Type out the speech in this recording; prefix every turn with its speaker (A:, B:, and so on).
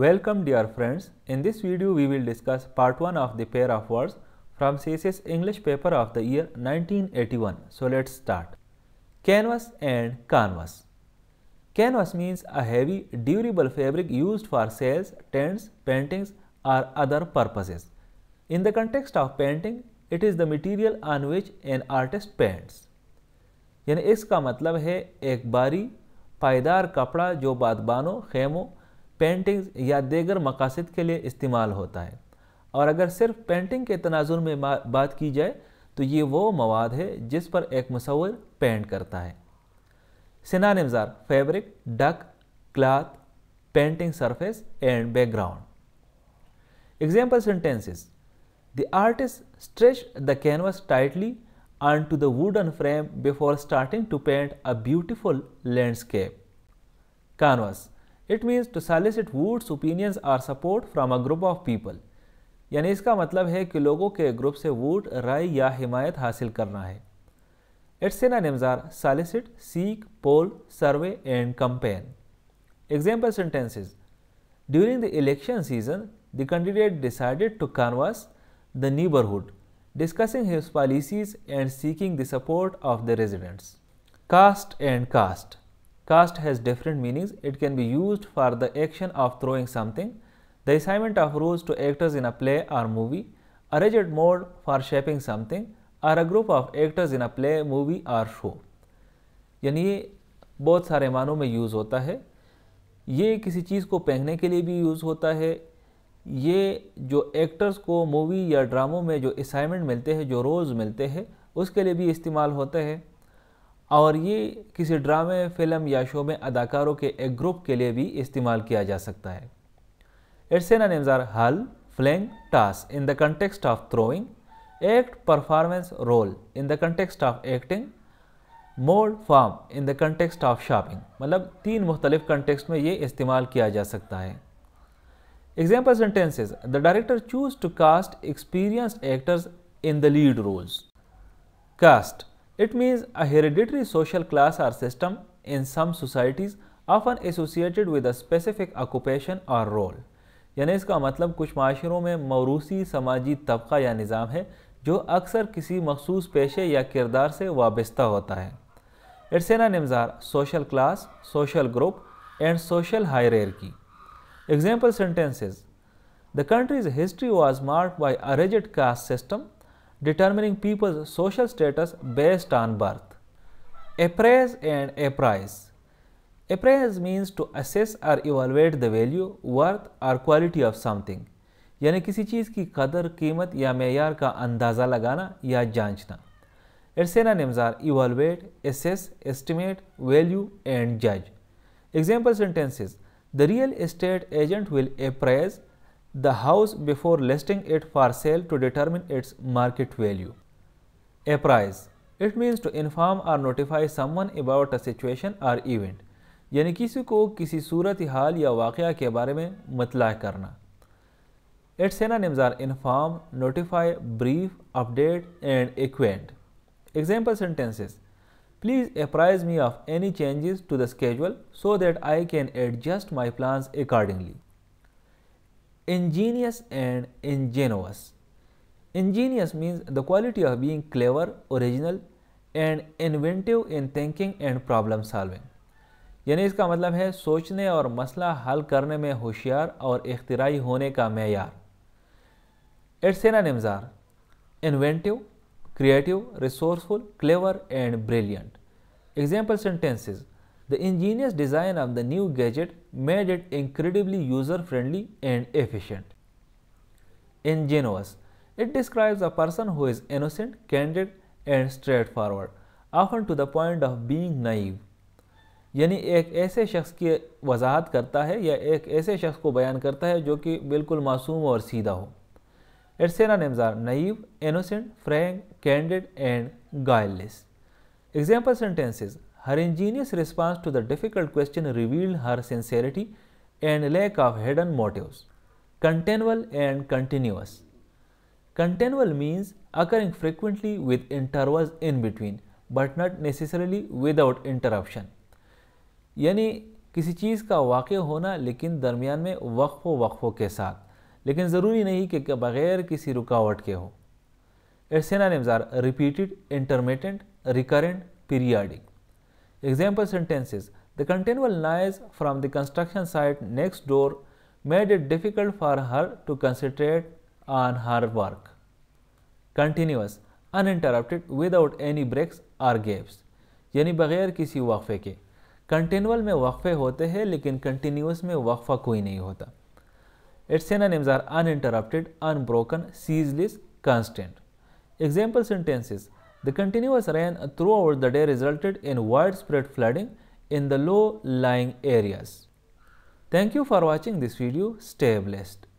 A: Welcome dear friends, in this video we will discuss part 1 of the pair of words from CSS English paper of the year 1981. So let's start. Canvas and canvas. Canvas means a heavy durable fabric used for sails, tents, paintings or other purposes. In the context of painting, it is the material on which an artist paints. yani iska matlab hai ek bari पायदार kapda jo badbano khemo paintings या देगर मकासद के लिए इस्तेमाल होता है और अगर सिर्फ पेंटिंग के तनाजुर में बात की जाए तो ये वो मवाद है जिस पर एक मसवर पेंट करता है नज़ार fabric duck cloth painting surface and background example sentences the artist stretch the canvas tightly on to the wooden frame before starting to paint a beautiful landscape canvas it means to solicit votes opinions or support from a group of people यानी इसका मतलब है कि लोगों के group से vote राय या हिमायत हासिल करना है it's an are solicit seek poll survey and campaign example sentences during the election season the candidate decided to canvass the neighbourhood discussing his policies and seeking the support of the residents caste and cast Cast has different meanings. It can be used for the action of throwing something, the assignment of roles to actors in a play or movie, a rigid mode for shaping something, or a group of actors in a play, movie or show. यानी ये बहुत सारे मानों में use होता है ये किसी चीज़ को पहनने के लिए भी यूज़ होता है ये जो एक्टर्स को मूवी या ड्रामों में जो असाइनमेंट मिलते हैं जो रोल्स मिलते हैं उसके लिए भी इस्तेमाल होते हैं और ये किसी ड्रामे फिल्म या शो में अदाकारों के एक ग्रुप के लिए भी इस्तेमाल किया जा सकता है इट्स synonyms हल hull, fling, toss in the context of throwing, act, performance, role in the context of acting, mode, form in the context of मतलब तीन मुख्तलिफ कंटेक्सट में ये इस्तेमाल किया जा सकता है example sentences the director choose to cast experience actors in the lead roles cast It means a hereditary social class or system in some societies often associated with a specific occupation or role. यानी इसका मतलब कुछ माशरों में मौरूसी समाजी तबका या निज़ाम है जो अक्सर किसी मखसूस पेशे या किरदार से वाबस्ता होता है इट्स निमजार social class social group and social higher की example sentences the country's history was mark by a rigid caste system determining people's social status based on birth. Appraise and appraise. Appraise means to assess or evaluate the value, worth or quality of something. यानी किसी चीज़ की कदर कीमत या मैार का अंदाज़ा लगाना या जांचना एरसेना निम्जार evaluate assess estimate value and जज example sentences the real estate agent will appraise the house before listing it for sale to determine its market value. Apprise it means to inform or notify someone about a situation or event यानी किसी को किसी सूरत हाल या वाक़ के बारे में मतला करना इट्स सेनानिम्स निम्जार inform notify brief update and acquaint example sentences please apprise me of any changes to the schedule so that I can adjust my plans accordingly ingenious and ingenuous. Ingenious means the quality of being clever, original and inventive in thinking and problem solving. यानी इसका मतलब है सोचने और मसला हल करने में होशियार और इख्तराई होने का मैार it's antonyms are inventive creative resourceful clever and brilliant example sentences The ingenious design of the new gadget made it incredibly user-friendly and efficient. Ingenuous. It describes a person who is innocent, candid and straightforward, often to the point of being naive. यानी एक ऐसे शख्स की वजाहत करता है या एक ऐसे शख्स को बयान करता है जो कि बिल्कुल मासूम और सीधा हो इट्सना synonyms are naive innocent frank candid and guileless example sentences Her ingenious response to the difficult question revealed her sincerity and lack of hidden motives. Continual and continuous. Continual means occurring frequently with intervals in between, but not necessarily without interruption. यानी किसी चीज़ का वाक़ होना लेकिन दरमियान में वक्फ़ वक्फ़ों के साथ लेकिन ज़रूरी नहीं कि बग़ैर किसी रुकावट के हो it's synonyms are repeated intermittent recurrent periodic Example sentences The continual noise from the construction site next door made it difficult for her to concentrate on her work. Continuous, uninterrupted, without any breaks or gaps. yani baghair kisi waqfe ke continual mein waqfe hote hain lekin continuous mein waqfa koi nahi hota its synonyms are uninterrupted unbroken ceaseless constant example sentences The continuous rain throughout the day resulted in widespread flooding in the low-lying areas. Thank you for watching this video. Stay blessed.